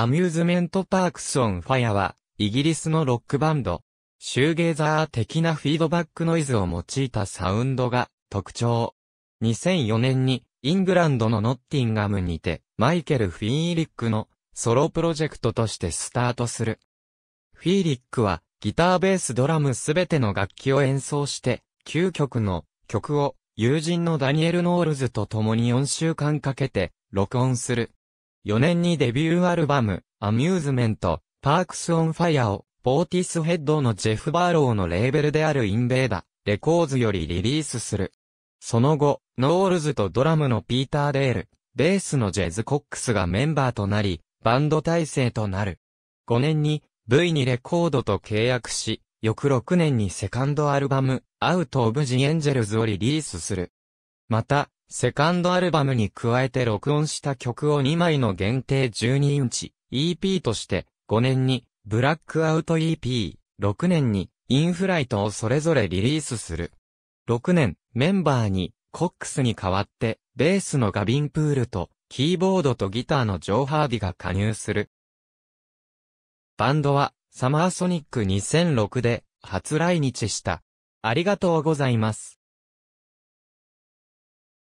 アミューズメントパークスオンファイアは、イギリスのロックバンド、シューゲーザー的なフィードバックノイズを用いたサウンドが特徴。2004年にイングランドのノッティンガムにてマイケル・フィーリックのソロプロジェクトとしてスタートする。フィーリックはギターベースドラムすべての楽器を演奏して9曲の曲を友人のダニエル・ノールズと共に4週間かけて録音する。4年にデビューアルバム、アミューズメント、パークスオンファイアを、ポーティスヘッドのジェフ・バーローのレーベルであるインベーダ、レコーズよりリリースする。その後、ノールズとドラムのピーター・デール、ベースのジェズ・コックスがメンバーとなり、バンド体制となる。5年に V2 レコードと契約し、翌6年にセカンドアルバム、アウト・オブ・ジ・エンジェルズをリリースする。また、セカンドアルバムに加えて録音した曲を2枚の限定12インチ EP として、5年にブラックアウト EP、6年にインフライトをそれぞれリリースする。6年、メンバーにコックスに代わって、ベースのガビンプールと、キーボードとギターのジョー・ハービが加入する。バンドは、サマーソニック2006で初来日した。ありがとうございます。